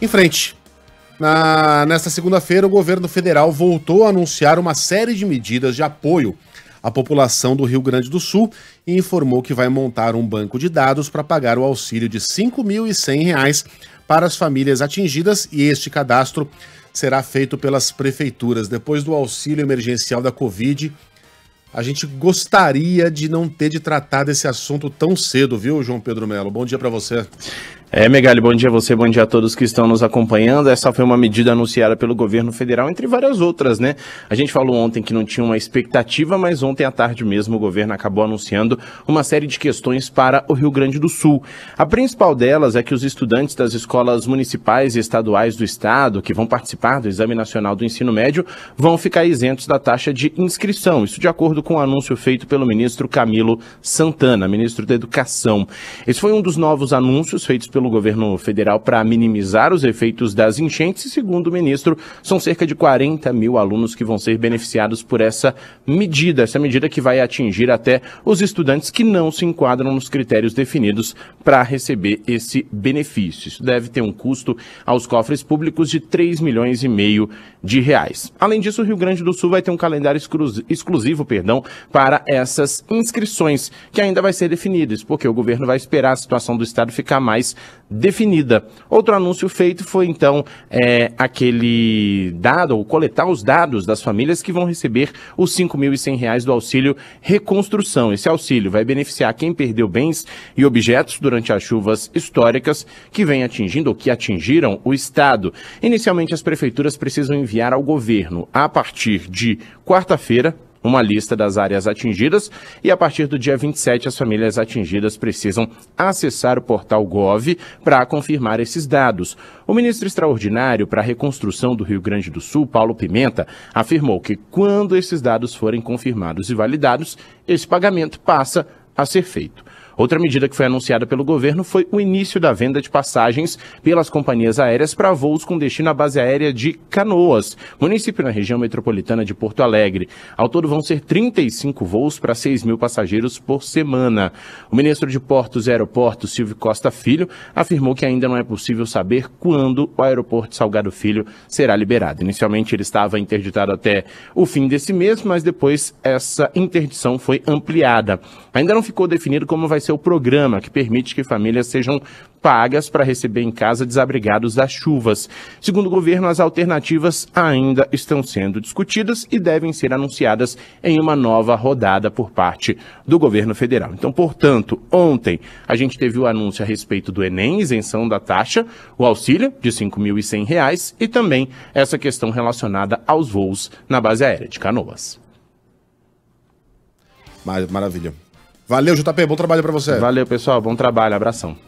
Em frente. Na, nesta segunda-feira, o governo federal voltou a anunciar uma série de medidas de apoio à população do Rio Grande do Sul e informou que vai montar um banco de dados para pagar o auxílio de R$ 5.100 para as famílias atingidas e este cadastro será feito pelas prefeituras. Depois do auxílio emergencial da Covid, a gente gostaria de não ter de tratar desse assunto tão cedo, viu, João Pedro Melo? Bom dia para você. É, Megali, bom dia a você, bom dia a todos que estão nos acompanhando. Essa foi uma medida anunciada pelo governo federal, entre várias outras, né? A gente falou ontem que não tinha uma expectativa, mas ontem à tarde mesmo o governo acabou anunciando uma série de questões para o Rio Grande do Sul. A principal delas é que os estudantes das escolas municipais e estaduais do estado, que vão participar do Exame Nacional do Ensino Médio, vão ficar isentos da taxa de inscrição. Isso de acordo com o um anúncio feito pelo ministro Camilo Santana, ministro da Educação. Esse foi um dos novos anúncios feitos pelo pelo governo federal para minimizar os efeitos das enchentes. E, segundo o ministro, são cerca de 40 mil alunos que vão ser beneficiados por essa medida. Essa medida que vai atingir até os estudantes que não se enquadram nos critérios definidos para receber esse benefício. Isso deve ter um custo aos cofres públicos de 3 milhões e meio de reais. Além disso, o Rio Grande do Sul vai ter um calendário exclusivo, perdão, para essas inscrições que ainda vai ser definidas, porque o governo vai esperar a situação do estado ficar mais definida. Outro anúncio feito foi então é, aquele dado, ou coletar os dados das famílias que vão receber os R$ reais do auxílio reconstrução. Esse auxílio vai beneficiar quem perdeu bens e objetos durante as chuvas históricas que vem atingindo ou que atingiram o Estado. Inicialmente, as prefeituras precisam enviar ao governo, a partir de quarta-feira, uma lista das áreas atingidas e a partir do dia 27 as famílias atingidas precisam acessar o portal gov para confirmar esses dados. O ministro extraordinário para a reconstrução do Rio Grande do Sul, Paulo Pimenta, afirmou que quando esses dados forem confirmados e validados, esse pagamento passa a ser feito. Outra medida que foi anunciada pelo governo foi o início da venda de passagens pelas companhias aéreas para voos com destino à base aérea de Canoas, município na região metropolitana de Porto Alegre. Ao todo vão ser 35 voos para 6 mil passageiros por semana. O ministro de Portos e Aeroportos, Silvio Costa Filho, afirmou que ainda não é possível saber quando o aeroporto Salgado Filho será liberado. Inicialmente ele estava interditado até o fim desse mês, mas depois essa interdição foi ampliada. Ainda não ficou definido como vai ser seu programa, que permite que famílias sejam pagas para receber em casa desabrigados das chuvas. Segundo o governo, as alternativas ainda estão sendo discutidas e devem ser anunciadas em uma nova rodada por parte do governo federal. Então, portanto, ontem a gente teve o anúncio a respeito do Enem, isenção da taxa, o auxílio de R$ 5.100 e também essa questão relacionada aos voos na base aérea de Canoas. Maravilha. Valeu, JP. Bom trabalho para você. Valeu, pessoal. Bom trabalho. Abração.